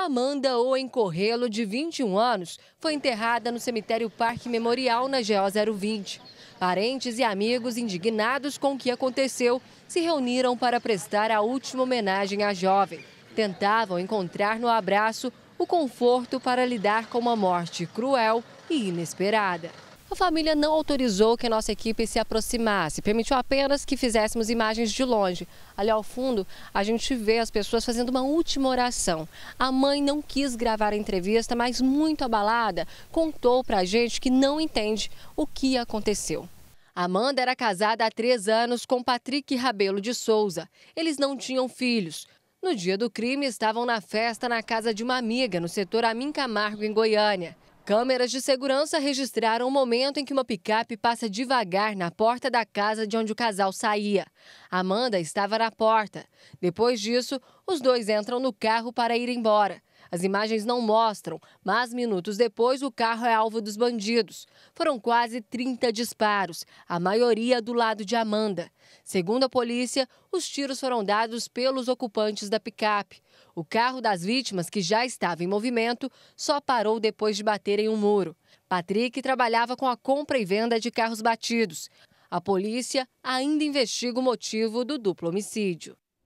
Amanda Owen Correlo, de 21 anos, foi enterrada no cemitério Parque Memorial, na GO 020. Parentes e amigos indignados com o que aconteceu se reuniram para prestar a última homenagem à jovem. Tentavam encontrar no abraço o conforto para lidar com uma morte cruel e inesperada a família não autorizou que a nossa equipe se aproximasse, permitiu apenas que fizéssemos imagens de longe. Ali ao fundo, a gente vê as pessoas fazendo uma última oração. A mãe não quis gravar a entrevista, mas muito abalada, contou para a gente que não entende o que aconteceu. Amanda era casada há três anos com Patrick Rabelo de Souza. Eles não tinham filhos. No dia do crime, estavam na festa na casa de uma amiga, no setor Amin Camargo, em Goiânia. Câmeras de segurança registraram o momento em que uma picape passa devagar na porta da casa de onde o casal saía. Amanda estava na porta. Depois disso, os dois entram no carro para ir embora. As imagens não mostram, mas minutos depois o carro é alvo dos bandidos. Foram quase 30 disparos, a maioria do lado de Amanda. Segundo a polícia, os tiros foram dados pelos ocupantes da picape. O carro das vítimas, que já estava em movimento, só parou depois de bater em um muro. Patrick trabalhava com a compra e venda de carros batidos. A polícia ainda investiga o motivo do duplo homicídio.